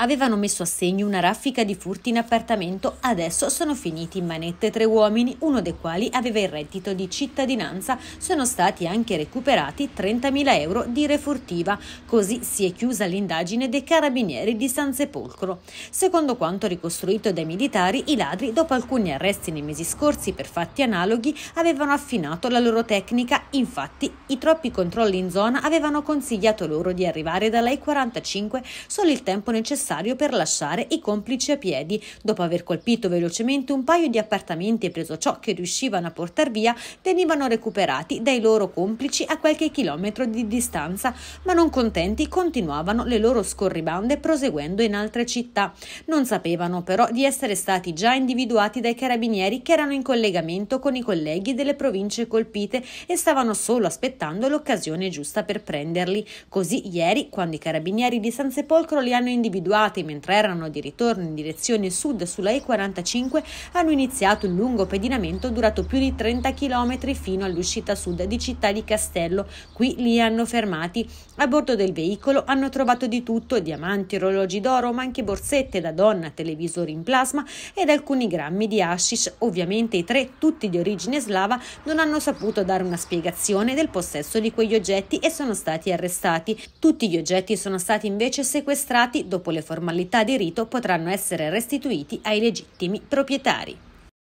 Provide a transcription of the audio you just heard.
Avevano messo a segno una raffica di furti in appartamento, adesso sono finiti in manette tre uomini, uno dei quali aveva il reddito di cittadinanza. Sono stati anche recuperati 30.000 euro di refurtiva. Così si è chiusa l'indagine dei carabinieri di San Sepolcro. Secondo quanto ricostruito dai militari, i ladri, dopo alcuni arresti nei mesi scorsi per fatti analoghi, avevano affinato la loro tecnica. Infatti, i troppi controlli in zona avevano consigliato loro di arrivare dalla i 45 solo il tempo necessario necessario per lasciare i complici a piedi. Dopo aver colpito velocemente un paio di appartamenti e preso ciò che riuscivano a portar via, venivano recuperati dai loro complici a qualche chilometro di distanza, ma non contenti continuavano le loro scorribande proseguendo in altre città. Non sapevano però di essere stati già individuati dai carabinieri che erano in collegamento con i colleghi delle province colpite e stavano solo aspettando l'occasione giusta per prenderli. Così ieri, quando i carabinieri di San Sepolcro li hanno individuati, individuati mentre erano di ritorno in direzione sud sulla E45 hanno iniziato un lungo pedinamento durato più di 30 km fino all'uscita sud di Città di Castello. Qui li hanno fermati. A bordo del veicolo hanno trovato di tutto, diamanti, orologi d'oro, ma anche borsette da donna, televisori in plasma ed alcuni grammi di hashish. Ovviamente i tre, tutti di origine slava, non hanno saputo dare una spiegazione del possesso di quegli oggetti e sono stati arrestati. Tutti gli oggetti sono stati invece sequestrati dopo le formalità di rito potranno essere restituiti ai legittimi proprietari.